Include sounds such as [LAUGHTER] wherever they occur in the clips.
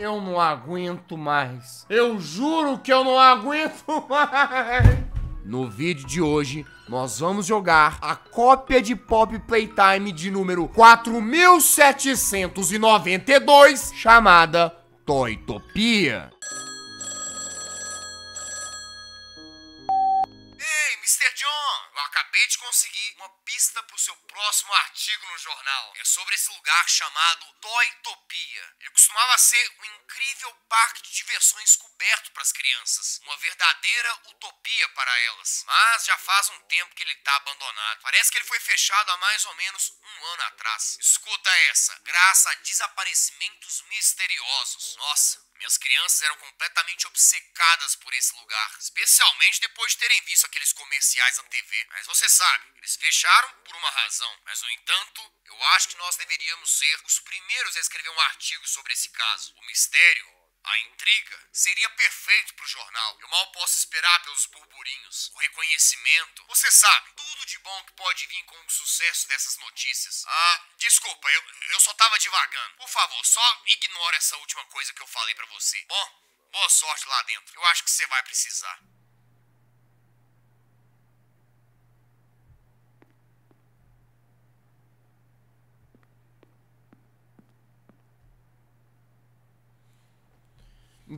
Eu não aguento mais. Eu juro que eu não aguento [LAUGHS] mais. No vídeo de hoje, nós vamos jogar a cópia de Pop Playtime de número 4792, chamada Toytopia. Ei, Mr. John, eu acabei de conseguir uma pista pro seu próximo artigo no jornal. É sobre esse lugar chamado Toytopia. Ele costumava ser um incrível parque de diversões coberto para as crianças, uma verdadeira utopia para elas. Mas já faz um tempo que ele tá abandonado. Parece que ele foi fechado há mais ou menos um ano atrás. Escuta essa, graças a desaparecimentos misteriosos. Nossa, minhas crianças eram completamente obcecadas por esse lugar, especialmente depois de terem visto aqueles comerciais na TV. Mas você sabe, eles fecharam Claro, por uma razão, mas no entanto, eu acho que nós deveríamos ser os primeiros a escrever um artigo sobre esse caso. O mistério a intriga seria perfeito para o jornal. Eu mal posso esperar pelos burburinhos. O reconhecimento. Você sabe, tudo de bom que pode vir com o sucesso dessas notícias. Ah, desculpa, eu, eu só tava divagando. Por favor, só ignora essa última coisa que eu falei para você. Bom, boa sorte lá dentro. Eu acho que você vai precisar.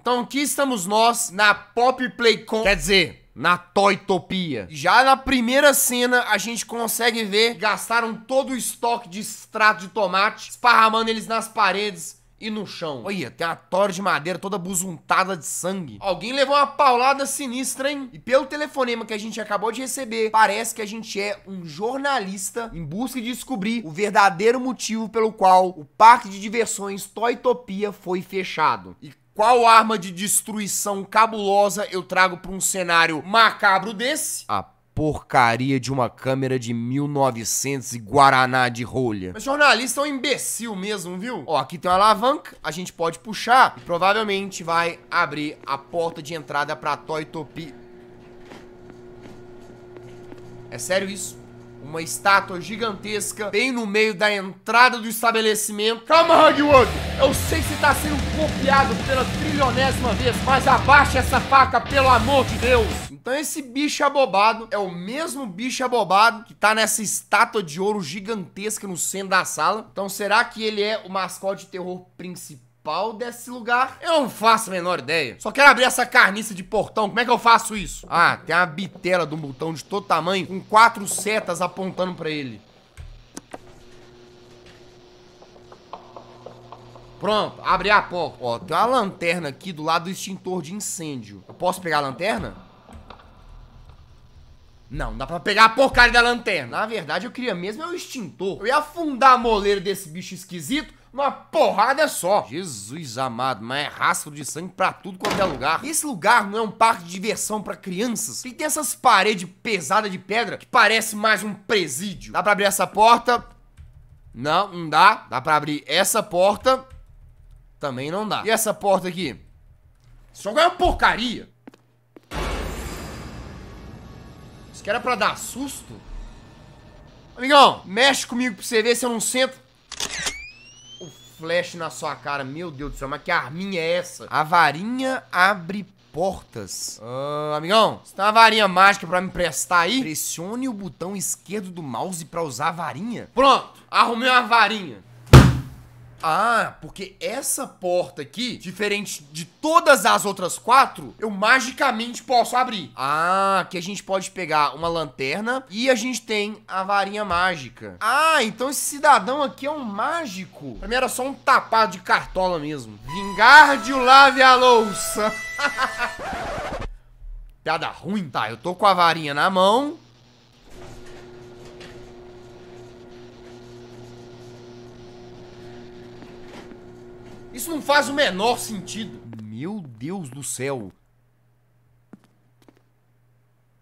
Então aqui estamos nós na Pop Playcon, quer dizer, na Toytopia. Já na primeira cena, a gente consegue ver gastaram todo o estoque de extrato de tomate, esparramando eles nas paredes e no chão. Olha, tem uma torre de madeira toda busuntada de sangue. Alguém levou uma paulada sinistra, hein? E pelo telefonema que a gente acabou de receber, parece que a gente é um jornalista em busca de descobrir o verdadeiro motivo pelo qual o parque de diversões Toytopia foi fechado. E qual arma de destruição cabulosa eu trago para um cenário macabro desse? A porcaria de uma câmera de 1900 e Guaraná de rolha. Mas jornalista é um imbecil mesmo, viu? Ó, aqui tem uma alavanca, a gente pode puxar e provavelmente vai abrir a porta de entrada pra Toy Topi. É sério isso? uma estátua gigantesca bem no meio da entrada do estabelecimento. Calma, Hugwood! Eu sei que você tá sendo copiado pela trilionésima vez, mas abaixa essa faca, pelo amor de Deus! Então esse bicho abobado é o mesmo bicho abobado que tá nessa estátua de ouro gigantesca no centro da sala. Então será que ele é o mascote de terror principal? pau desse lugar? Eu não faço a menor ideia. Só quero abrir essa carniça de portão. Como é que eu faço isso? Ah, tem uma bitela de um botão de todo tamanho com quatro setas apontando pra ele. Pronto, abri a porta. Ó, tem uma lanterna aqui do lado do extintor de incêndio. Eu posso pegar a lanterna? Não, dá pra pegar a porcaria da lanterna. Na verdade, eu queria mesmo é o extintor. Eu ia afundar a moleira desse bicho esquisito numa porrada só. Jesus amado, mas é rastro de sangue pra tudo quanto é lugar. esse lugar não é um parque de diversão para crianças? E tem essas paredes pesadas de pedra que parece mais um presídio. Dá pra abrir essa porta? Não, não dá. Dá pra abrir essa porta? Também não dá. E essa porta aqui? Isso é uma porcaria. Isso que era pra dar susto? Amigão, mexe comigo pra você ver se eu não sento flash na sua cara. Meu Deus do céu, mas que arminha é essa? A varinha abre portas. Ah, amigão, você tem uma varinha mágica pra me emprestar aí? Pressione o botão esquerdo do mouse pra usar a varinha. Pronto, arrumei uma varinha. Ah, porque essa porta aqui, diferente de todas as outras quatro, eu magicamente posso abrir. Ah, que a gente pode pegar uma lanterna e a gente tem a varinha mágica. Ah, então esse cidadão aqui é um mágico. Pra mim era só um tapado de cartola mesmo. Vingardio lave a louça. [LAUGHS] Piada ruim. Tá, eu tô com a varinha na mão. Isso não faz o menor sentido. Meu Deus do céu.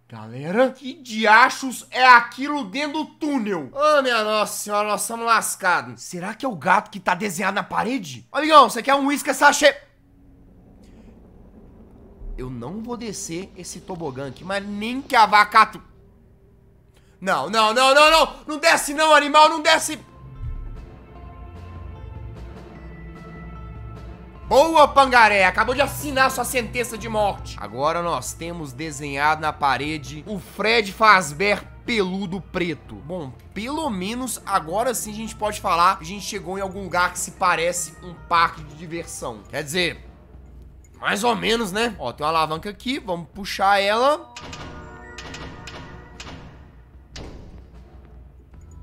Galera, que diachos é aquilo dentro do túnel? Ah, oh, minha nossa senhora, nós estamos lascados. Será que é o gato que tá desenhado na parede? Amigão, você quer um uísque sachê? Eu não vou descer esse tobogã aqui, mas nem que a vaca... Não, não, não, não, não! Não desce não, animal, não desce! Boa, Pangaré! Acabou de assinar sua sentença de morte. Agora nós temos desenhado na parede o Fred Fazbear peludo preto. Bom, pelo menos agora sim a gente pode falar que a gente chegou em algum lugar que se parece um parque de diversão. Quer dizer, mais ou menos, né? Ó, tem uma alavanca aqui, vamos puxar ela.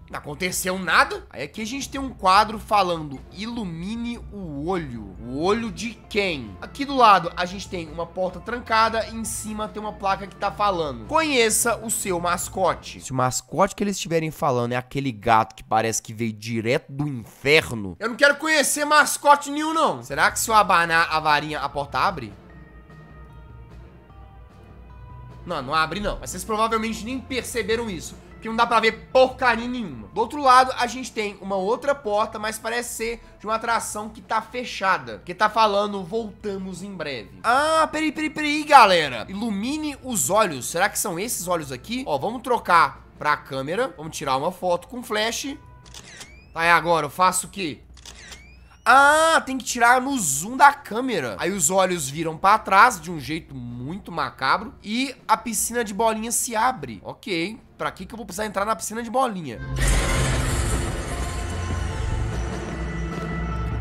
Não aconteceu nada. Aí aqui a gente tem um quadro falando ilumine o olho. O olho de quem? Aqui do lado a gente tem uma porta trancada e em cima tem uma placa que tá falando conheça o seu mascote. Se o mascote que eles estiverem falando é aquele gato que parece que veio direto do inferno, eu não quero conhecer mascote nenhum não. Será que se eu abanar a varinha a porta abre? Não, não abre não. Mas vocês provavelmente nem perceberam isso não dá pra ver porcaria nenhuma. Do outro lado, a gente tem uma outra porta, mas parece ser de uma atração que tá fechada. Que tá falando, voltamos em breve. Ah, peraí, peraí, peraí, galera. Ilumine os olhos. Será que são esses olhos aqui? Ó, vamos trocar pra câmera. Vamos tirar uma foto com flash. Aí agora eu faço o quê? Ah, tem que tirar no zoom da câmera. Aí os olhos viram para trás de um jeito muito macabro e a piscina de bolinha se abre. Ok, pra que que eu vou precisar entrar na piscina de bolinha?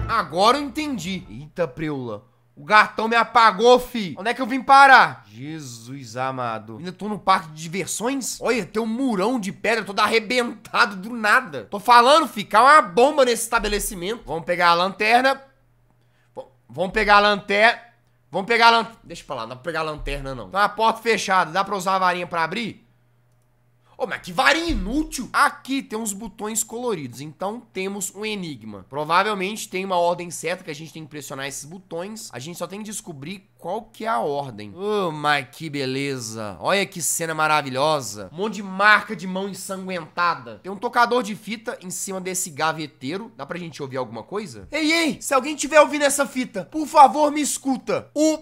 Agora eu entendi. Eita, preula. O gatão me apagou, fi. Onde é que eu vim parar? Jesus amado. Ainda tô no parque de diversões? Olha, tem um murão de pedra todo arrebentado do nada. Tô falando, fi, cai uma bomba nesse estabelecimento. Vamos pegar a lanterna. Vamos pegar a lanterna. Vamos pegar a lanterna. Deixa pra lá, não dá pra pegar a lanterna, não. Tá a porta fechada, dá pra usar a varinha pra abrir? Ô, mas que varinha inútil! Aqui tem uns botões coloridos, então temos um enigma. Provavelmente tem uma ordem certa que a gente tem que pressionar esses botões. A gente só tem que descobrir qual que é a ordem. Ô, oh, mas que beleza! Olha que cena maravilhosa! Um monte de marca de mão ensanguentada. Tem um tocador de fita em cima desse gaveteiro. Dá pra gente ouvir alguma coisa? Ei, ei! Se alguém tiver ouvindo essa fita, por favor, me escuta. O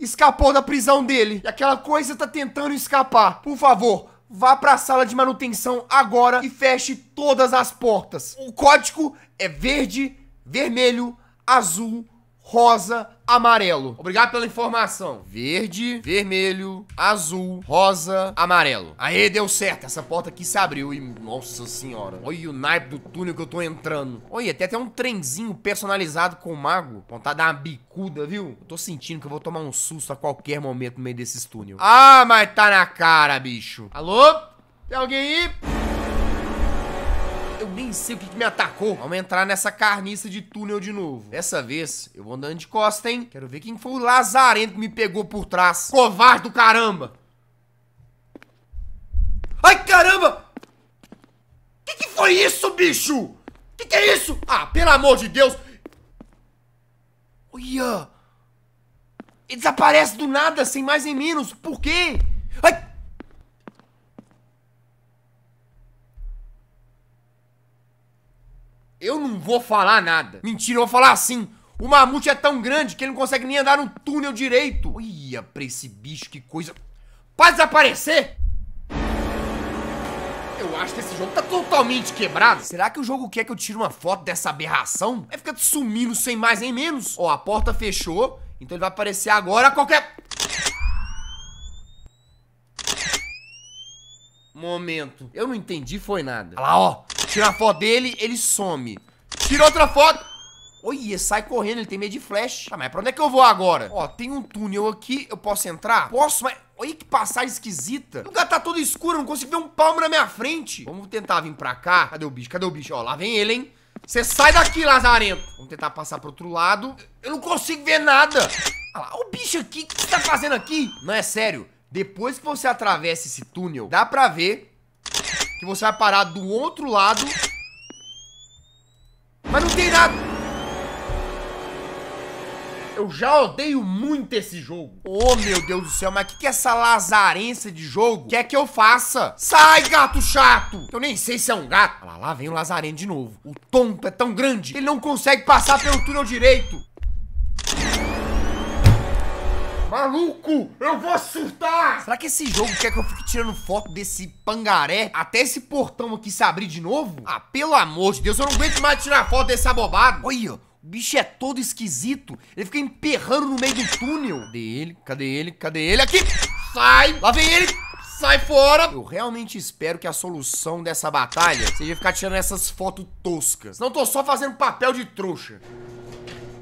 escapou da prisão dele. E aquela coisa tá tentando escapar. Por favor, vá para a sala de manutenção agora e feche todas as portas. O código é verde, vermelho, azul, rosa, amarelo. Obrigado pela informação. Verde, vermelho, azul, rosa, amarelo. Aê, deu certo. Essa porta aqui se abriu e... Nossa senhora. Olha o naipe do túnel que eu tô entrando. Olha, tem até um trenzinho personalizado com o mago. pontada uma bicuda, viu? Eu tô sentindo que eu vou tomar um susto a qualquer momento no meio desses túnel. Ah, mas tá na cara, bicho. Alô? Tem alguém aí? nem sei o que, que me atacou. Vamos entrar nessa carniça de túnel de novo. Dessa vez, eu vou andando de costa, hein? Quero ver quem foi o lazarento que me pegou por trás. Covarde do caramba! Ai, caramba! Que que foi isso, bicho? Que que é isso? Ah, pelo amor de Deus! Olha! Ele desaparece do nada, sem mais nem menos. Por quê? Ai, Eu não vou falar nada. Mentira, eu vou falar assim. O mamute é tão grande que ele não consegue nem andar no túnel direito. Olha pra esse bicho, que coisa... Pode desaparecer! Eu acho que esse jogo tá totalmente quebrado. Será que o jogo quer que eu tire uma foto dessa aberração? Vai é ficar sumindo sem mais nem menos. Ó, a porta fechou, então ele vai aparecer agora a qualquer... Momento. Eu não entendi, foi nada. Olha lá, ó. Tira a foto dele, ele some. Tira outra foto. Olha, sai correndo, ele tem medo de flash. Tá mas pra onde é que eu vou agora? Ó, tem um túnel aqui, eu posso entrar? Posso, mas... Olha que passagem esquisita. O lugar tá todo escuro, eu não consigo ver um palmo na minha frente. Vamos tentar vir pra cá. Cadê o bicho? Cadê o bicho? Ó, lá vem ele, hein? Você sai daqui, lazarento. Vamos tentar passar pro outro lado. Eu não consigo ver nada. Olha lá, o bicho aqui, o que você tá fazendo aqui? Não, é sério. Depois que você atravessa esse túnel, dá pra ver que você vai parar do outro lado. Mas não tem nada. Eu já odeio muito esse jogo. Oh, meu Deus do céu, mas o que, que essa lazarença de jogo quer que eu faça? Sai, gato chato! Eu nem sei se é um gato. Olha ah, lá, lá vem o lazarento de novo. O tonto é tão grande, ele não consegue passar pelo túnel direito. Maluco, eu vou surtar! Será que esse jogo quer que eu fique tirando foto desse pangaré até esse portão aqui se abrir de novo? Ah, pelo amor de Deus, eu não aguento mais tirar foto desse abobado. Olha, o bicho é todo esquisito. Ele fica emperrando no meio do túnel. Cadê ele? Cadê ele? Cadê ele? Aqui! Sai! Lá vem ele! Sai fora! Eu realmente espero que a solução dessa batalha seja ficar tirando essas fotos toscas. Não tô só fazendo papel de trouxa.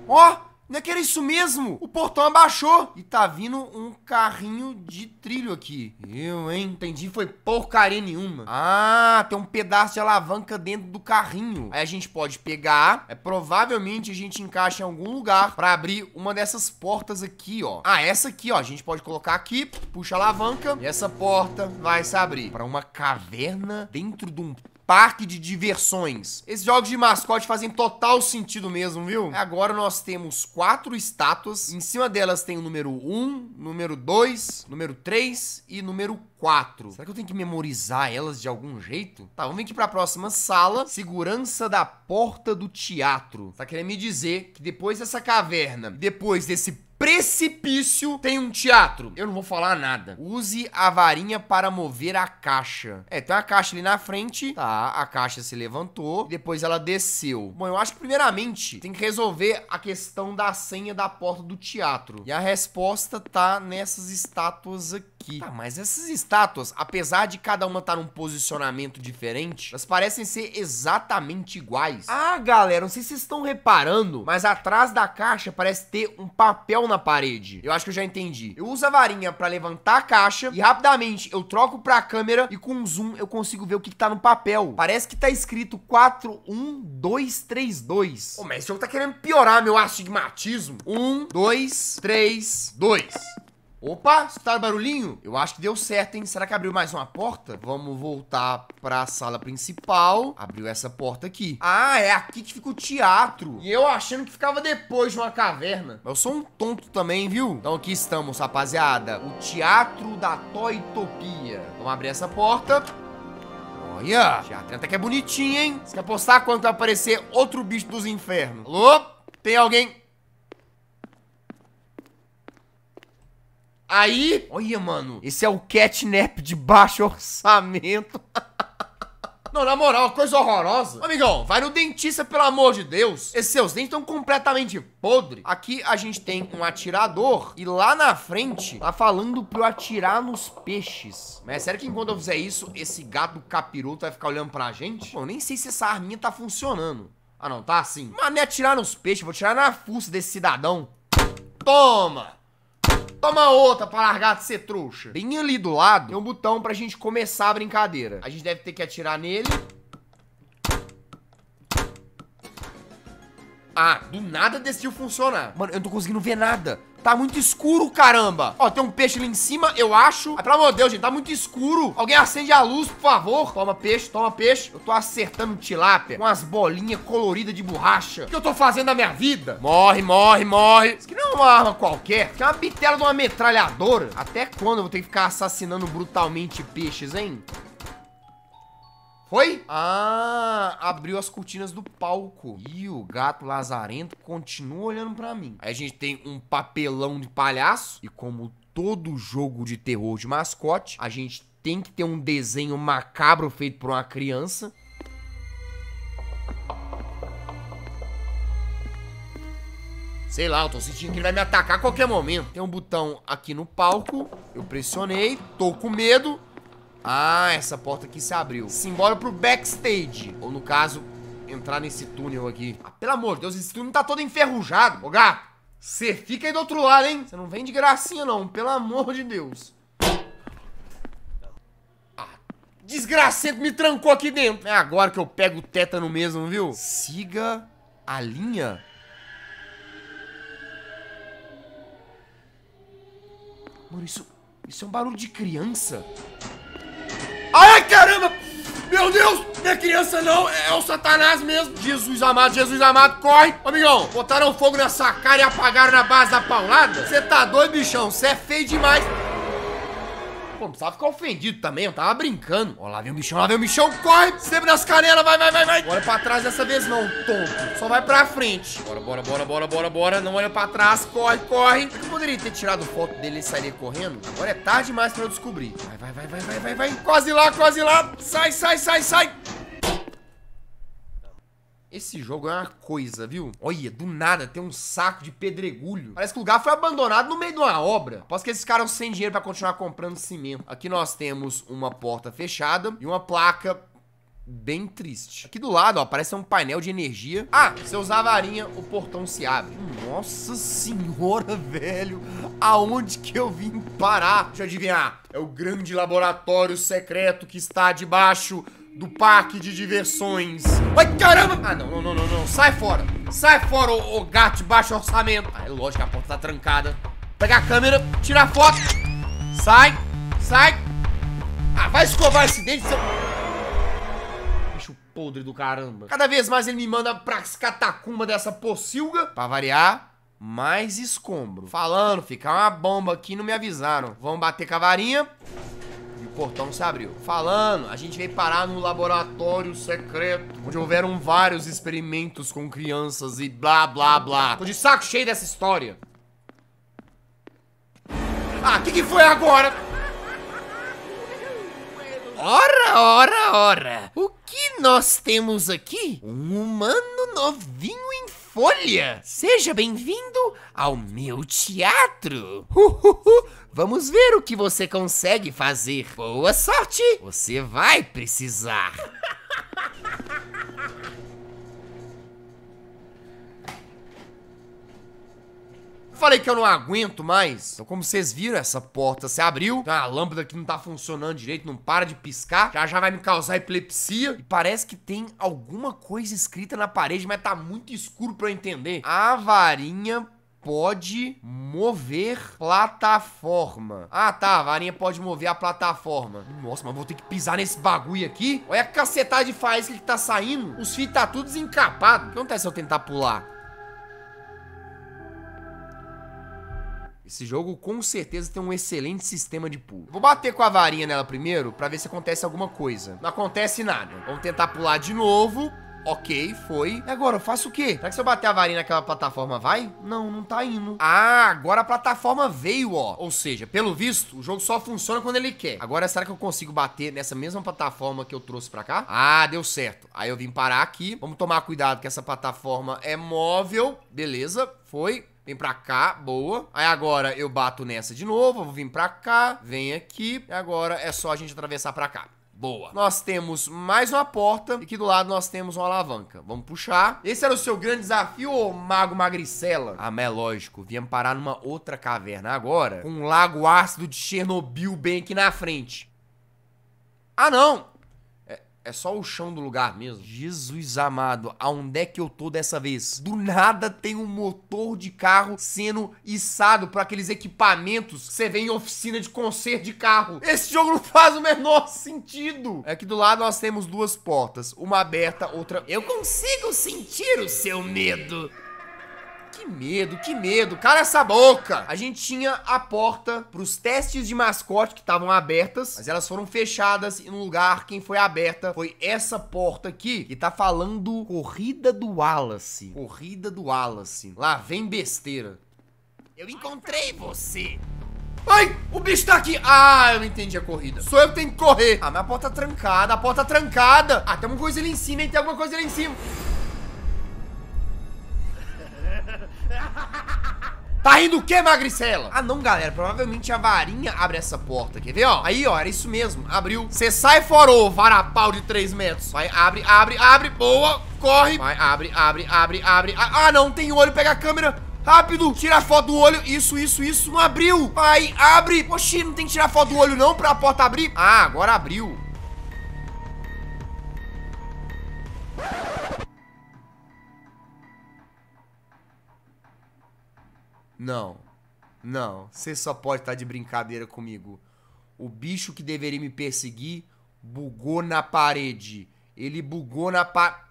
Ó! Não é que era isso mesmo? O portão abaixou e tá vindo um carrinho de trilho aqui. Eu, hein? Entendi, foi porcaria nenhuma. Ah, tem um pedaço de alavanca dentro do carrinho. Aí a gente pode pegar, é provavelmente a gente encaixa em algum lugar pra abrir uma dessas portas aqui, ó. Ah, essa aqui, ó, a gente pode colocar aqui, puxa a alavanca e essa porta vai se abrir pra uma caverna dentro de um parque de diversões. Esses jogos de mascote fazem total sentido mesmo, viu? Agora nós temos quatro estátuas. Em cima delas tem o número 1, número 2, número 3 e número 4. Será que eu tenho que memorizar elas de algum jeito? Tá, vamos vir aqui pra próxima sala. Segurança da porta do teatro. Tá querendo me dizer que depois dessa caverna, depois desse precipício tem um teatro. Eu não vou falar nada. Use a varinha para mover a caixa. É, tem uma caixa ali na frente. Tá, a caixa se levantou. Depois ela desceu. Bom, eu acho que primeiramente tem que resolver a questão da senha da porta do teatro. E a resposta tá nessas estátuas aqui aqui. Tá, mas essas estátuas, apesar de cada uma estar num posicionamento diferente, elas parecem ser exatamente iguais. Ah, galera, não sei se vocês estão reparando, mas atrás da caixa parece ter um papel na parede. Eu acho que eu já entendi. Eu uso a varinha pra levantar a caixa e rapidamente eu troco pra câmera e com zoom eu consigo ver o que, que tá no papel. Parece que tá escrito 41232. Ô, oh, mas o jogo tá querendo piorar meu astigmatismo. 1, 2, 3, 2. Opa, tá escutaram barulhinho? Eu acho que deu certo, hein? Será que abriu mais uma porta? Vamos voltar pra sala principal. Abriu essa porta aqui. Ah, é aqui que fica o teatro. E eu achando que ficava depois de uma caverna. eu sou um tonto também, viu? Então aqui estamos, rapaziada. O teatro da Toytopia. Vamos abrir essa porta. Olha, teatro até que é bonitinho, hein? Você quer apostar quanto vai aparecer outro bicho dos infernos? Alô? Tem alguém... Aí, olha, mano, esse é o catnap de baixo orçamento. [LAUGHS] Não, na moral, coisa horrorosa. amigão, vai no dentista, pelo amor de Deus. Esses seus dentes estão completamente podres. Aqui a gente tem um atirador e lá na frente tá falando pra eu atirar nos peixes. Mas é sério que enquanto eu fizer isso, esse gato capiroto vai ficar olhando pra gente? Pô, eu nem sei se essa arminha tá funcionando. Ah, não, tá assim. Mas é atirar nos peixes, vou atirar na fuça desse cidadão. Toma! Toma outra pra largar de ser trouxa. Bem ali do lado tem um botão pra gente começar a brincadeira. A gente deve ter que atirar nele. Ah, do nada decidiu funcionar. Mano, eu não tô conseguindo ver nada. Tá muito escuro, caramba. Ó, tem um peixe ali em cima, eu acho. Ai, pelo amor de Deus, gente, tá muito escuro. Alguém acende a luz, por favor. Toma peixe, toma peixe. Eu tô acertando tilápia com as bolinhas coloridas de borracha. O que eu tô fazendo na minha vida? Morre, morre, morre. Isso aqui não é uma arma qualquer. Isso é uma bitela de uma metralhadora. Até quando eu vou ter que ficar assassinando brutalmente peixes, hein? Foi? Ah, abriu as cortinas do palco. E o gato lazarento continua olhando para mim. Aí a gente tem um papelão de palhaço. E como todo jogo de terror de mascote, a gente tem que ter um desenho macabro feito por uma criança. Sei lá, eu tô sentindo que ele vai me atacar a qualquer momento. Tem um botão aqui no palco. Eu pressionei, tô com medo. Ah, essa porta aqui se abriu. Simbora pro backstage. Ou no caso, entrar nesse túnel aqui. Ah, pelo amor de Deus, esse túnel tá todo enferrujado. Ô, gato, você fica aí do outro lado, hein? Você não vem de gracinha, não. Pelo amor de Deus. Ah, me trancou aqui dentro. É agora que eu pego o tétano mesmo, viu? Siga a linha. Mano, isso, isso é um barulho de criança. Ai, caramba! Meu Deus! Minha criança não, é, é o Satanás mesmo. Jesus amado, Jesus amado, corre! amigão, botaram fogo nessa cara e apagaram na base da paulada? Você tá doido, bichão? Você é feio demais pô, não precisava ficar ofendido também, eu tava brincando. Ó, lá vem o bichão, lá vem o bichão, corre! Sempre nas canelas, vai, vai, vai, vai! Olha pra trás dessa vez não, tonto. Só vai pra frente. Bora, bora, bora, bora, bora, bora. Não olha pra trás, corre, corre. É eu poderia ter tirado foto dele e sairia correndo? Agora é tarde demais pra eu descobrir. Vai, vai, vai, vai, vai, vai, vai. Quase lá, quase lá. Sai, sai, sai, sai. Esse jogo é uma coisa, viu? Olha, do nada tem um saco de pedregulho. Parece que o lugar foi abandonado no meio de uma obra. posso que esses caras sem dinheiro para continuar comprando cimento. Aqui nós temos uma porta fechada e uma placa bem triste. Aqui do lado, ó, aparece um painel de energia. Ah, se eu usar a varinha, o portão se abre. Nossa senhora, [LAUGHS] velho. Aonde que eu vim parar? Deixa eu adivinhar. É o grande laboratório secreto que está debaixo do parque de diversões. Ai, caramba! Ah, não, não, não, não, não. Sai fora. Sai fora, ô, ô gato de baixo orçamento. Ah, é lógico que a porta tá trancada. Pegar a câmera, tirar a foto. Sai, sai. Ah, vai escovar esse dente, seu... Bicho podre do caramba. Cada vez mais ele me manda pra catacumba dessa pocilga. Pra variar mais escombro. Falando, ficar uma bomba aqui, não me avisaram. Vamos bater com a varinha portão se abriu. Falando, a gente veio parar no laboratório secreto, onde houveram vários experimentos com crianças e blá blá blá. Tô de saco cheio dessa história. Ah, o que, que foi agora? Ora, ora, ora! O que nós temos aqui? Um humano novinho em Folha! Seja bem-vindo ao meu teatro! Uhuhu. Vamos ver o que você consegue fazer. Boa sorte! Você vai precisar! [LAUGHS] Falei que eu não aguento mais. Então, como vocês viram, essa porta se abriu. Tem tá? uma lâmpada que não tá funcionando direito, não para de piscar. Já já vai me causar epilepsia. E parece que tem alguma coisa escrita na parede, mas tá muito escuro pra eu entender. A varinha pode mover plataforma. Ah, tá. A varinha pode mover a plataforma. Nossa, mas vou ter que pisar nesse bagulho aqui. Olha a cacetada de faísca que tá saindo. Os fios tá tudo desencapado. O que acontece se eu tentar pular? Esse jogo com certeza tem um excelente sistema de pulo. Vou bater com a varinha nela primeiro pra ver se acontece alguma coisa. Não acontece nada. Vamos tentar pular de novo. Ok, foi. E agora, eu faço o quê? Será que se eu bater a varinha naquela plataforma vai? Não, não tá indo. Ah, agora a plataforma veio, ó. Ou seja, pelo visto, o jogo só funciona quando ele quer. Agora, será que eu consigo bater nessa mesma plataforma que eu trouxe pra cá? Ah, deu certo. Aí eu vim parar aqui. Vamos tomar cuidado que essa plataforma é móvel. Beleza, foi. Vem pra cá, boa. Aí agora eu bato nessa de novo, vou vir pra cá, vem aqui. E agora é só a gente atravessar pra cá. Boa. Nós temos mais uma porta e aqui do lado nós temos uma alavanca. Vamos puxar. Esse era o seu grande desafio, ô mago magricela? Ah, mas é lógico. Viemos parar numa outra caverna agora, com um lago ácido de Chernobyl bem aqui na frente. Ah, não! É só o chão do lugar mesmo. Jesus amado, aonde é que eu tô dessa vez? Do nada tem um motor de carro sendo içado para aqueles equipamentos que você vê em oficina de conserto de carro. Esse jogo não faz o menor [LAUGHS] sentido. Aqui é do lado nós temos duas portas, uma aberta, outra... Eu consigo sentir o seu medo. Que medo, que medo. Cala essa boca. A gente tinha a porta pros testes de mascote que estavam abertas, mas elas foram fechadas e no lugar quem foi aberta foi essa porta aqui, que tá falando Corrida do Wallace. Corrida do Wallace. Lá vem besteira. Eu encontrei você. Ai, o bicho tá aqui. Ah, eu não entendi a corrida. Sou eu que tenho que correr. Ah, mas a porta tá trancada, a porta tá trancada. Ah, tem alguma coisa ali em cima, hein? Tem alguma coisa ali em cima. [LAUGHS] Tá rindo o que, Magricela? Ah, não, galera. Provavelmente a varinha abre essa porta. Quer ver, ó? Aí, ó, era isso mesmo. Abriu. Você sai fora, ô varapau de 3 metros. Vai, abre, abre, abre. Boa. Corre. Vai, abre, abre, abre, abre. Ah, ah, não. Tem olho. Pega a câmera. Rápido, tira a foto do olho. Isso, isso, isso. Não abriu. Vai, abre. Oxi, não tem que tirar a foto do olho, não, pra porta abrir. Ah, agora abriu. Não. Não. Você só pode estar tá de brincadeira comigo. O bicho que deveria me perseguir bugou na parede. Ele bugou na parede.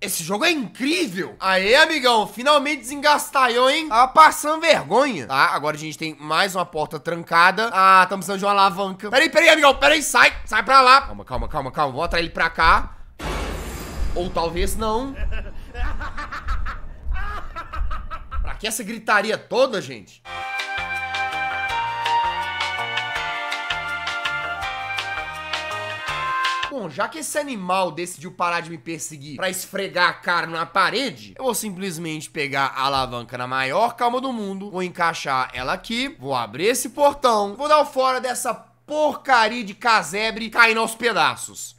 Esse jogo é incrível! Aê, amigão, finalmente desengastaiou, hein? Tava passando vergonha. Tá, agora a gente tem mais uma porta trancada. Ah, estamos precisando de uma alavanca. Peraí, peraí, amigão, peraí, sai! Sai pra lá! Calma, calma, calma, calma. Vou atrair ele pra cá. Ou talvez não. [LAUGHS] pra que essa gritaria toda, gente? bom, já que esse animal decidiu parar de me perseguir pra esfregar a cara na parede, eu vou simplesmente pegar a alavanca na maior calma do mundo, vou encaixar ela aqui, vou abrir esse portão, vou dar o fora dessa porcaria de casebre caindo aos pedaços.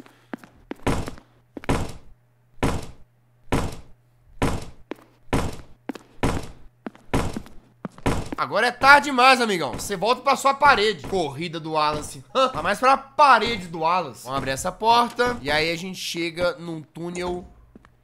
Agora é tarde demais, amigão. Você volta pra sua parede. Corrida do Wallace. tá mais pra parede do Wallace. Vamos abrir essa porta. E aí a gente chega num túnel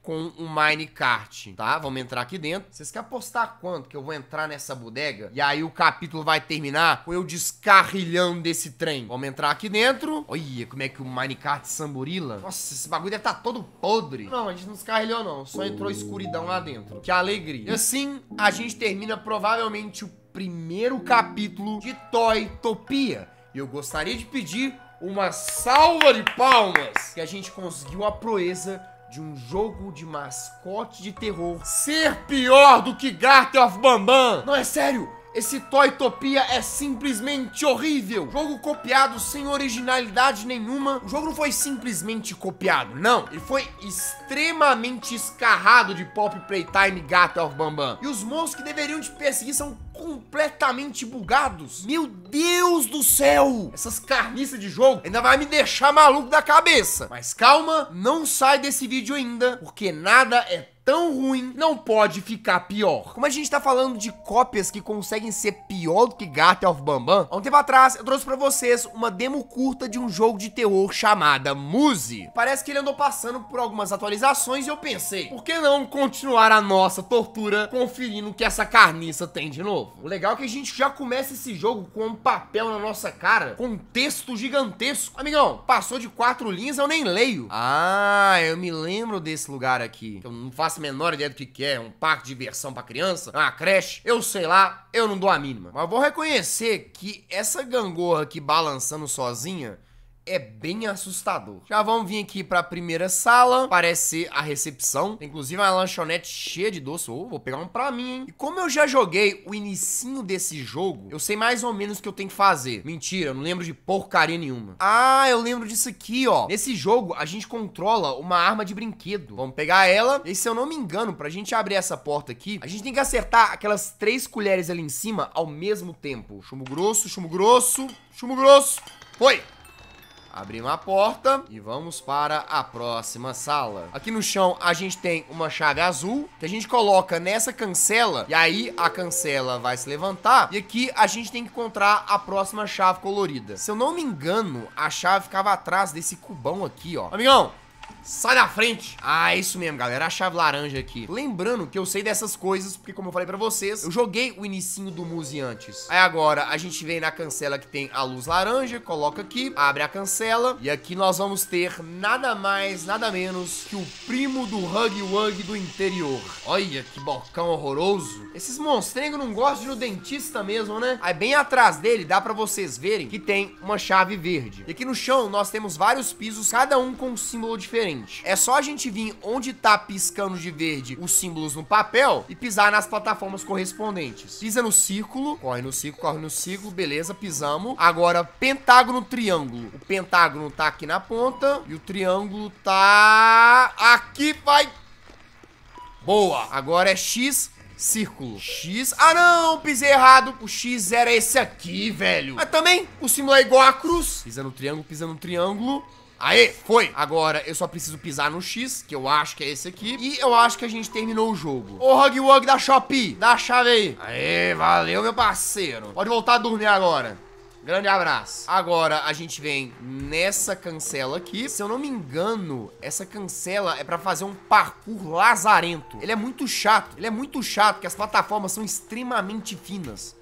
com um minecart, tá? Vamos entrar aqui dentro. Vocês querem apostar quanto que eu vou entrar nessa bodega? E aí o capítulo vai terminar com eu descarrilhando desse trem. Vamos entrar aqui dentro. Olha como é que o minecart samburila. Nossa, esse bagulho deve estar tá todo podre. Não, a gente não descarrilhou não. Só entrou escuridão lá dentro. Que alegria. E assim, a gente termina provavelmente o primeiro capítulo de Toy Topia. E eu gostaria de pedir uma salva de palmas que a gente conseguiu a proeza de um jogo de mascote de terror ser pior do que Garten of Bambam. Não, é sério, esse Toytopia é simplesmente horrível. Jogo copiado sem originalidade nenhuma. O jogo não foi simplesmente copiado, não. Ele foi extremamente escarrado de Pop Playtime Gato of Bambam. E os monstros que deveriam te perseguir são completamente bugados. Meu Deus do céu! Essas carniças de jogo ainda vai me deixar maluco da cabeça. Mas calma, não sai desse vídeo ainda, porque nada é tão ruim não pode ficar pior. Como a gente tá falando de cópias que conseguem ser pior do que Garten of Bambam, há um tempo atrás eu trouxe pra vocês uma demo curta de um jogo de terror chamada Muse. Parece que ele andou passando por algumas atualizações e eu pensei, por que não continuar a nossa tortura conferindo o que essa carniça tem de novo? O legal é que a gente já começa esse jogo com um papel na nossa cara, com um texto gigantesco. Amigão, passou de quatro linhas, eu nem leio. Ah, eu me lembro desse lugar aqui. Eu não faço faço a menor ideia do que, é, um parque de diversão pra criança, uma creche, eu sei lá, eu não dou a mínima. Mas vou reconhecer que essa gangorra aqui balançando sozinha é bem assustador. Já vamos vir aqui para a primeira sala, parece ser a recepção. Tem, inclusive uma lanchonete cheia de doce. Oh, vou pegar um pra mim, hein? E como eu já joguei o inicinho desse jogo, eu sei mais ou menos o que eu tenho que fazer. Mentira, eu não lembro de porcaria nenhuma. Ah, eu lembro disso aqui, ó. Nesse jogo, a gente controla uma arma de brinquedo. Vamos pegar ela. E se eu não me engano, pra gente abrir essa porta aqui, a gente tem que acertar aquelas três colheres ali em cima ao mesmo tempo. Chumbo grosso, chumbo grosso, chumbo grosso. Foi! Abrimos a porta e vamos para a próxima sala. Aqui no chão a gente tem uma chave azul que a gente coloca nessa cancela e aí a cancela vai se levantar e aqui a gente tem que encontrar a próxima chave colorida. Se eu não me engano, a chave ficava atrás desse cubão aqui, ó. Amigão, Sai da frente! Ah, é isso mesmo, galera. A chave laranja aqui. Lembrando que eu sei dessas coisas, porque como eu falei pra vocês, eu joguei o inicinho do Muzi antes. Aí agora, a gente vem na cancela que tem a luz laranja, coloca aqui, abre a cancela, e aqui nós vamos ter nada mais, nada menos que o primo do Hug Wug do interior. Olha que bocão horroroso. Esses monstrengos não gostam de no dentista mesmo, né? Aí bem atrás dele, dá pra vocês verem que tem uma chave verde. E aqui no chão, nós temos vários pisos, cada um com um símbolo diferente frente. É só a gente vir onde tá piscando de verde os símbolos no papel e pisar nas plataformas correspondentes. Pisa no círculo, corre no círculo, corre no círculo, beleza, pisamos. Agora, pentágono, triângulo. O pentágono tá aqui na ponta e o triângulo tá aqui, vai... Boa! Agora é X, círculo. X. Ah, não! Pisei errado. O X era esse aqui, velho. Mas também o símbolo é igual a cruz. Pisa no triângulo, pisa no triângulo. Aê, foi! Agora eu só preciso pisar no X, que eu acho que é esse aqui. E eu acho que a gente terminou o jogo. Ô, Hug da Shopee, dá a chave aí. Aê, valeu, meu parceiro. Pode voltar a dormir agora. Grande abraço. Agora a gente vem nessa cancela aqui. Se eu não me engano, essa cancela é pra fazer um parkour lazarento. Ele é muito chato. Ele é muito chato, que as plataformas são extremamente finas.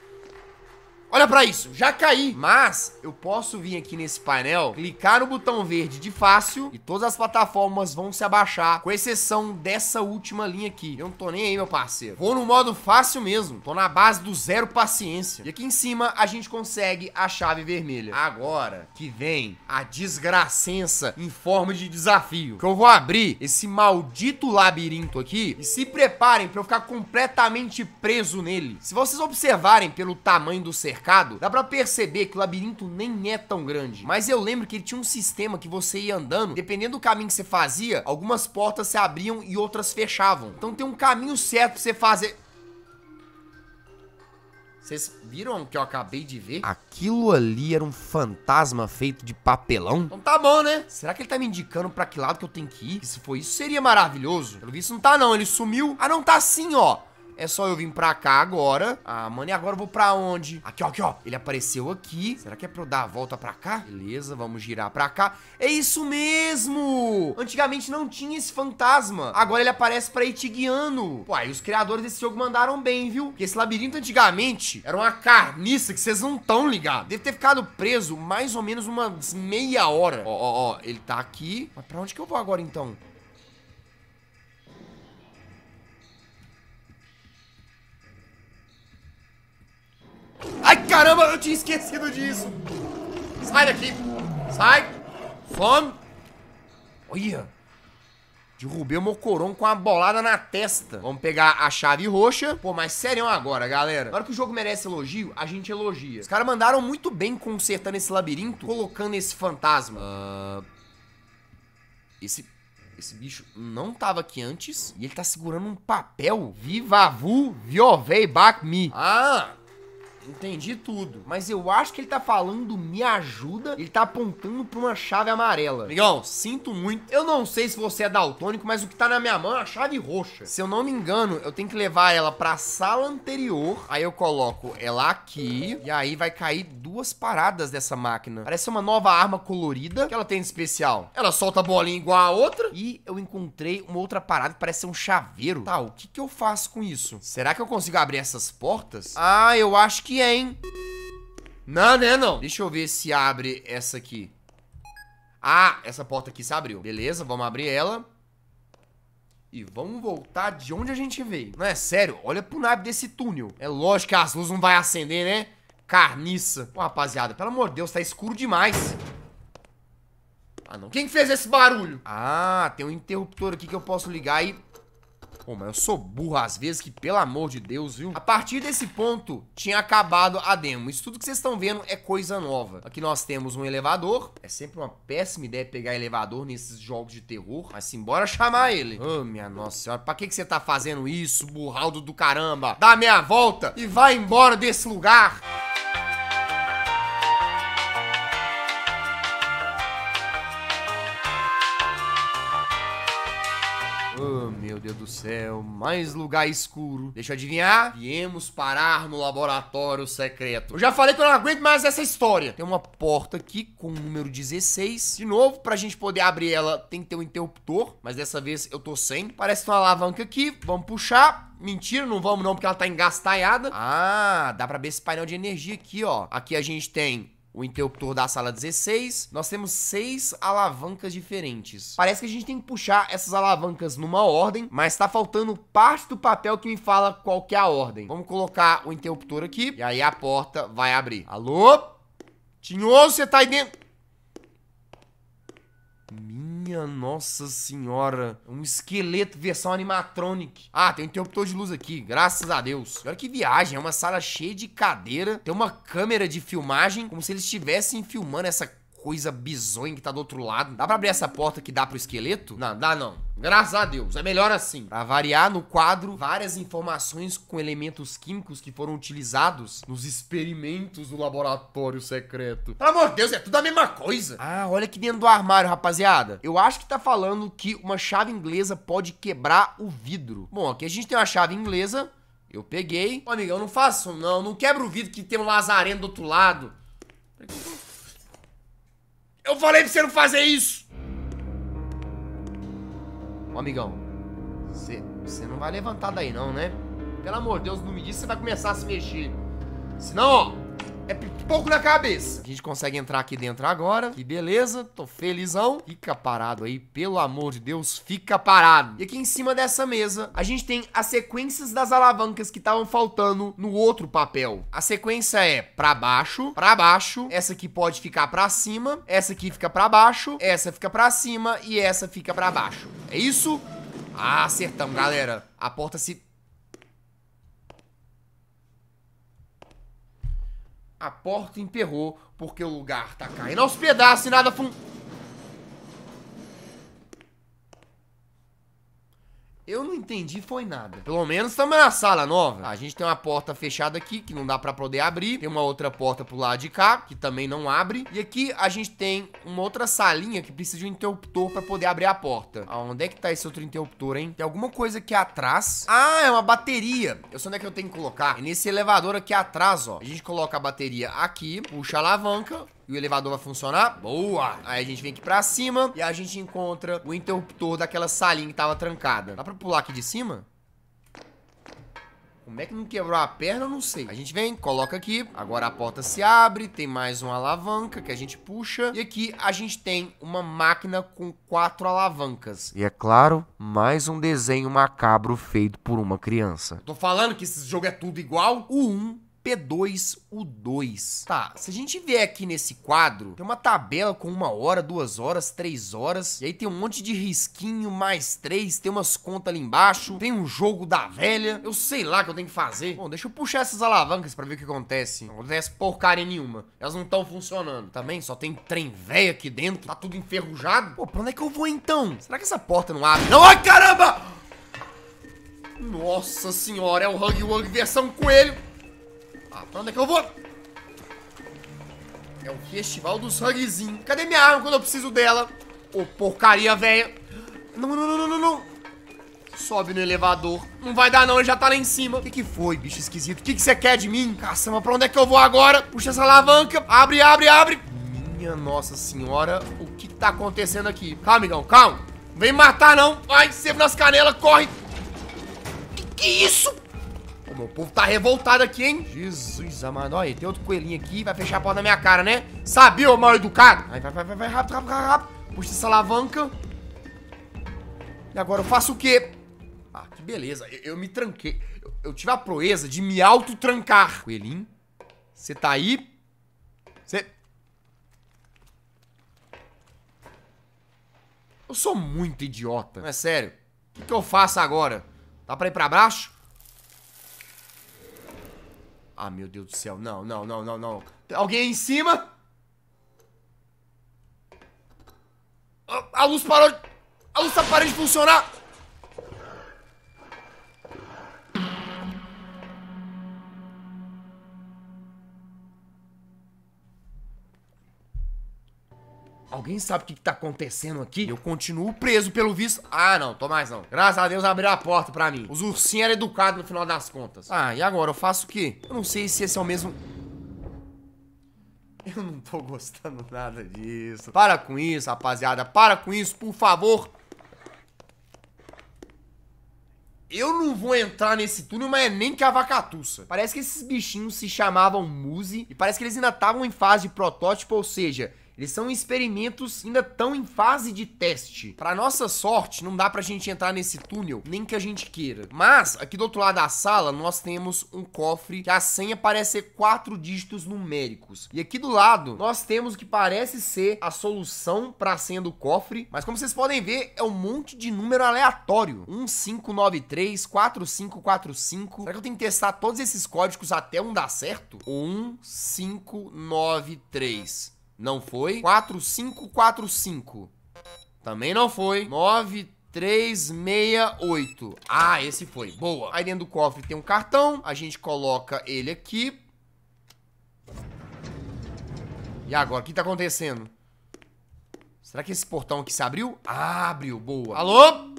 Olha pra isso, já caí. Mas eu posso vir aqui nesse painel, clicar no botão verde de fácil e todas as plataformas vão se abaixar, com exceção dessa última linha aqui. Eu não tô nem aí, meu parceiro. Vou no modo fácil mesmo. Tô na base do zero paciência. E aqui em cima a gente consegue a chave vermelha. Agora que vem a desgracença em forma de desafio. Que eu vou abrir esse maldito labirinto aqui e se preparem pra eu ficar completamente preso nele. Se vocês observarem pelo tamanho do cercado, mercado, dá pra perceber que o labirinto nem é tão grande. Mas eu lembro que ele tinha um sistema que você ia andando, dependendo do caminho que você fazia, algumas portas se abriam e outras fechavam. Então tem um caminho certo pra você fazer... Vocês viram o que eu acabei de ver? Aquilo ali era um fantasma feito de papelão? Então tá bom, né? Será que ele tá me indicando pra que lado que eu tenho que ir? se for isso, seria maravilhoso. Pelo visto, não tá não. Ele sumiu. Ah, não, tá sim, ó. É só eu vir pra cá agora. Ah, mano, e agora eu vou pra onde? Aqui, ó, aqui, ó. Ele apareceu aqui. Será que é pra eu dar a volta pra cá? Beleza, vamos girar pra cá. É isso mesmo! Antigamente não tinha esse fantasma. Agora ele aparece pra ir te guiando. Pô, aí os criadores desse jogo mandaram bem, viu? Porque esse labirinto antigamente era uma carniça que vocês não tão ligados. Deve ter ficado preso mais ou menos uma meia hora. Ó, ó, ó. Ele tá aqui. Mas pra onde que eu vou agora, então? Ai, caramba, eu tinha esquecido disso. Sai daqui. Sai. Some. Olha. Derrubei o Mocoron com uma bolada na testa. Vamos pegar a chave roxa. Pô, mas sério agora, galera. Na hora que o jogo merece elogio, a gente elogia. Os caras mandaram muito bem consertando esse labirinto, colocando esse fantasma. Uh... Esse... Esse bicho não tava aqui antes. E ele tá segurando um papel. Viva vu, viovei, back me. Ah, Entendi tudo. Mas eu acho que ele tá falando me ajuda. Ele tá apontando pra uma chave amarela. Amigão, sinto muito. Eu não sei se você é daltônico, mas o que tá na minha mão é a chave roxa. Se eu não me engano, eu tenho que levar ela pra sala anterior. Aí eu coloco ela aqui. E aí vai cair duas paradas dessa máquina. Parece uma nova arma colorida. que ela tem de especial? Ela solta a bolinha igual a outra. E eu encontrei uma outra parada que parece ser um chaveiro. Tá, o que, que eu faço com isso? Será que eu consigo abrir essas portas? Ah, eu acho que aqui, hein? Não, né, não. Deixa eu ver se abre essa aqui. Ah, essa porta aqui se abriu. Beleza, vamos abrir ela. E vamos voltar de onde a gente veio. Não, é sério, olha pro nave desse túnel. É lógico que as luzes não vai acender, né? Carniça. Pô, rapaziada, pelo amor de Deus, tá escuro demais. Ah, não. Quem fez esse barulho? Ah, tem um interruptor aqui que eu posso ligar e Pô, mas eu sou burro às vezes que, pelo amor de Deus, viu? A partir desse ponto, tinha acabado a demo. Isso tudo que vocês estão vendo é coisa nova. Aqui nós temos um elevador. É sempre uma péssima ideia pegar elevador nesses jogos de terror. Mas bora chamar ele. Oh, minha nossa senhora. Pra que, que você tá fazendo isso, burraldo do caramba? Dá minha volta e vai embora desse lugar. Oh, meu Deus do céu, mais lugar escuro. Deixa eu adivinhar. Viemos parar no laboratório secreto. Eu já falei que eu não aguento mais essa história. Tem uma porta aqui com o número 16. De novo, pra gente poder abrir ela, tem que ter um interruptor. Mas dessa vez eu tô sem. Parece uma alavanca aqui. Vamos puxar. Mentira, não vamos não, porque ela tá engastalhada. Ah, dá pra ver esse painel de energia aqui, ó. Aqui a gente tem o interruptor da sala 16, nós temos seis alavancas diferentes. Parece que a gente tem que puxar essas alavancas numa ordem, mas tá faltando parte do papel que me fala qual que é a ordem. Vamos colocar o interruptor aqui, e aí a porta vai abrir. Alô? Tinhoso, você tá aí dentro? Minha Nossa Senhora. Um esqueleto versão animatronic. Ah, tem um interruptor de luz aqui, graças a Deus. E olha que viagem, é uma sala cheia de cadeira. Tem uma câmera de filmagem, como se eles estivessem filmando essa coisa bizonha que tá do outro lado. Dá pra abrir essa porta que dá pro esqueleto? Não, dá não. Graças a Deus, é melhor assim. Para variar no quadro, várias informações com elementos químicos que foram utilizados nos experimentos do laboratório secreto. Pelo amor de Deus, é tudo a mesma coisa. Ah, olha aqui dentro do armário, rapaziada. Eu acho que tá falando que uma chave inglesa pode quebrar o vidro. Bom, aqui a gente tem uma chave inglesa. Eu peguei. Ô, amigão, não faço não. Não quebra o vidro que tem um Lazareno do outro lado. Eu falei pra você não fazer isso. Ô amigão, você não vai levantar daí não, né? Pelo amor de Deus, não me diz que você vai começar a se mexer. Senão, ó. É pouco na cabeça. A gente consegue entrar aqui dentro agora. Que beleza, tô felizão. Fica parado aí, pelo amor de Deus, fica parado. E aqui em cima dessa mesa, a gente tem as sequências das alavancas que estavam faltando no outro papel. A sequência é pra baixo, pra baixo, essa aqui pode ficar pra cima, essa aqui fica pra baixo, essa fica pra cima e essa fica pra baixo. É isso? Ah, acertamos, galera. A porta se A porta emperrou porque o lugar tá caindo aos pedaços e nada fun... Eu não entendi foi nada. Pelo menos estamos na sala nova. A gente tem uma porta fechada aqui, que não dá pra poder abrir. Tem uma outra porta pro lado de cá, que também não abre. E aqui a gente tem uma outra salinha que precisa de um interruptor pra poder abrir a porta. Ah, onde é que tá esse outro interruptor, hein? Tem alguma coisa aqui atrás. Ah, é uma bateria. Eu sei onde é que eu tenho que colocar. É nesse elevador aqui atrás, ó. A gente coloca a bateria aqui, puxa a alavanca e o elevador vai funcionar? Boa! Aí a gente vem aqui pra cima e a gente encontra o interruptor daquela salinha que tava trancada. Dá pra pular aqui de cima? Como é que não quebrou a perna, eu não sei. A gente vem, coloca aqui, agora a porta se abre, tem mais uma alavanca que a gente puxa. E aqui a gente tem uma máquina com quatro alavancas. E é claro, mais um desenho macabro feito por uma criança. Tô falando que esse jogo é tudo igual. O 1 um P2U2. Tá, se a gente vier aqui nesse quadro, tem uma tabela com uma hora, duas horas, três horas, e aí tem um monte de risquinho, mais três, tem umas contas ali embaixo, tem um jogo da velha, eu sei lá o que eu tenho que fazer. Bom, deixa eu puxar essas alavancas pra ver o que acontece. Não acontece porcaria nenhuma, elas não estão funcionando. Também tá só tem trem velho aqui dentro, tá tudo enferrujado. Pô, pra onde é que eu vou então? Será que essa porta não abre? Não, ai caramba! Nossa senhora, é o Hug Wug versão coelho. Ah, pra onde é que eu vou? É o festival dos sanguezinho. Cadê minha arma quando eu preciso dela? Ô, oh, porcaria, velha. Não, não, não, não, não, não. Sobe no elevador. Não vai dar não, ele já tá lá em cima. O que, que foi, bicho esquisito? O que, que você quer de mim? Caçamba, pra onde é que eu vou agora? Puxa essa alavanca. Abre, abre, abre. Minha nossa senhora, o que, tá acontecendo aqui? Calma, amigão, calma. vem matar, não. Vai, sebo nas canelas, corre. Que que é isso? O meu povo tá revoltado aqui, hein? Jesus, amado. Olha, tem outro coelhinho aqui. Vai fechar a porta na minha cara, né? Sabia, ô mal educado? Vai, vai, vai, vai, vai. Rápido, rápido, rápido. Puxa essa alavanca. E agora eu faço o quê? Ah, que beleza. Eu, eu me tranquei. Eu, eu, tive a proeza de me autotrancar. Coelhinho, você tá aí? Você... Eu sou muito idiota. Não é sério. O que, que eu faço agora? Dá pra ir pra baixo? Ah, meu Deus do céu. Não, não, não, não, não. Tem alguém aí em cima? Ah, a luz parou. A luz tá parando de funcionar. Alguém sabe o que, que tá acontecendo aqui? Eu continuo preso, pelo visto. Ah, não, tô mais não. Graças a Deus abriu a porta pra mim. Os ursinhos eram educados no final das contas. Ah, e agora? Eu faço o quê? Eu não sei se esse é o mesmo... [LAUGHS] Eu não tô gostando nada disso. Para com isso, rapaziada. Para com isso, por favor. Eu não vou entrar nesse túnel, mas é nem que a vacatuça. Parece que esses bichinhos se chamavam Muzi e parece que eles ainda estavam em fase de protótipo, ou seja, eles são experimentos ainda tão em fase de teste. Para nossa sorte, não dá pra gente entrar nesse túnel, nem que a gente queira. Mas, aqui do outro lado da sala, nós temos um cofre que a senha parece ser quatro dígitos numéricos. E aqui do lado, nós temos o que parece ser a solução para a senha do cofre, mas como vocês podem ver, é um monte de número aleatório. 1593, 4545. Será que eu tenho que testar todos esses códigos até um dar certo? 1593. Não foi. 4545. Também não foi. 9368. Ah, esse foi. Boa. Aí dentro do cofre tem um cartão. A gente coloca ele aqui. E agora? O que tá acontecendo? Será que esse portão aqui se abriu? Ah, abriu. Boa. Alô?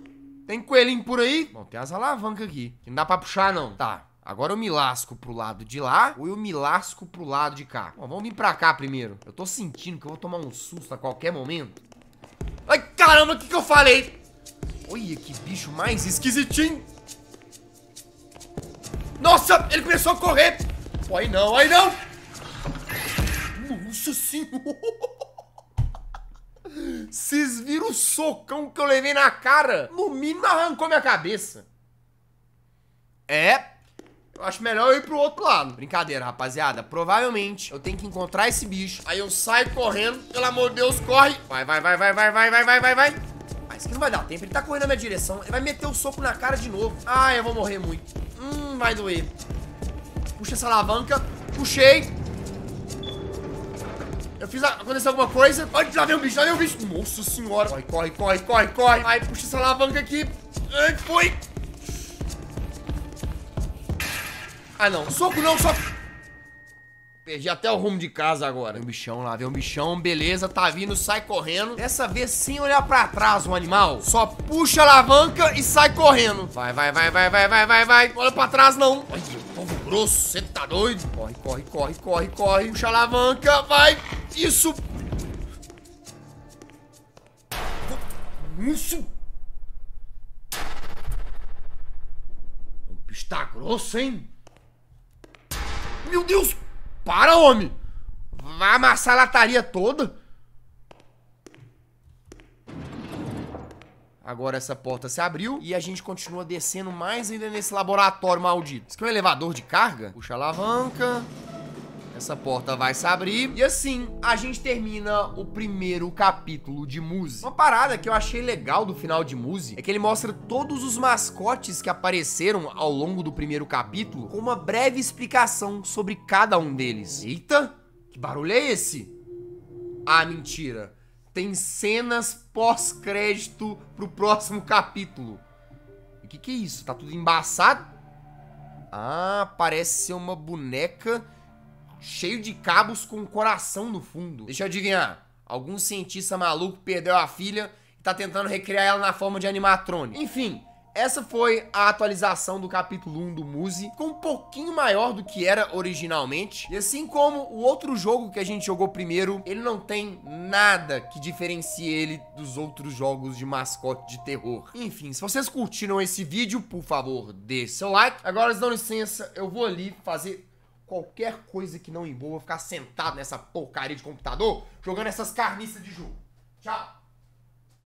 Tem coelhinho por aí? Bom, tem as alavancas aqui. Que não dá pra puxar, não. Tá. Agora eu me lasco pro lado de lá ou eu me lasco pro lado de cá? Bom, vamos vir pra cá primeiro. Eu tô sentindo que eu vou tomar um susto a qualquer momento. Ai, caramba, o que, que eu falei? Olha que bicho mais esquisitinho. Nossa, ele começou a correr. Pô, aí não, aí não. Nossa senhora. Vocês viram o socão que eu levei na cara? No mínimo arrancou minha cabeça. É, acho melhor eu ir pro outro lado. Brincadeira, rapaziada. Provavelmente eu tenho que encontrar esse bicho. Aí eu saio correndo. Pelo amor de Deus, corre. Vai, vai, vai, vai, vai, vai, vai, vai, vai, vai. Mas isso aqui não vai dar tempo. Ele tá correndo na minha direção. Ele vai meter o soco na cara de novo. Ah, eu vou morrer muito. Hum, vai doer. Puxa essa alavanca. Puxei. Eu fiz a... Aconteceu alguma coisa. Olha, lá vem o bicho, lá vem o bicho. Nossa senhora. Corre, corre, corre, corre, corre. Vai, puxa essa alavanca aqui. Ai, foi. Ah, não. Soco não, soco. Perdi até o rumo de casa agora. Vem um bichão lá, vem um bichão, beleza, tá vindo, sai correndo. Dessa vez, sem olhar pra trás, um animal. Só puxa a alavanca e sai correndo. Vai, vai, vai, vai, vai, vai, vai, vai. Olha pra trás, não. Ai, povo grosso, você tá doido? Corre, corre, corre, corre, corre. Puxa a alavanca, vai. Isso. Isso. O bicho tá grosso, hein? Meu Deus! Para, homem! Vai amassar a lataria toda? Agora essa porta se abriu e a gente continua descendo mais ainda nesse laboratório maldito. Isso aqui é um elevador de carga? Puxa a alavanca. Essa porta vai se abrir. E assim, a gente termina o primeiro capítulo de Muse. Uma parada que eu achei legal do final de Muse é que ele mostra todos os mascotes que apareceram ao longo do primeiro capítulo com uma breve explicação sobre cada um deles. Eita, que barulho é esse? Ah, mentira. Tem cenas pós-crédito pro próximo capítulo. O que, que é isso? Tá tudo embaçado? Ah, parece ser uma boneca cheio de cabos com o coração no fundo. Deixa eu adivinhar. Algum cientista maluco perdeu a filha e tá tentando recriar ela na forma de animatrônico. Enfim, essa foi a atualização do capítulo 1 do Muse, com um pouquinho maior do que era originalmente. E assim como o outro jogo que a gente jogou primeiro, ele não tem nada que diferencie ele dos outros jogos de mascote de terror. Enfim, se vocês curtiram esse vídeo, por favor, dê seu like. Agora, se dão licença, eu vou ali fazer qualquer coisa que não envolva ficar sentado nessa porcaria de computador jogando essas carniças de jogo. Tchau!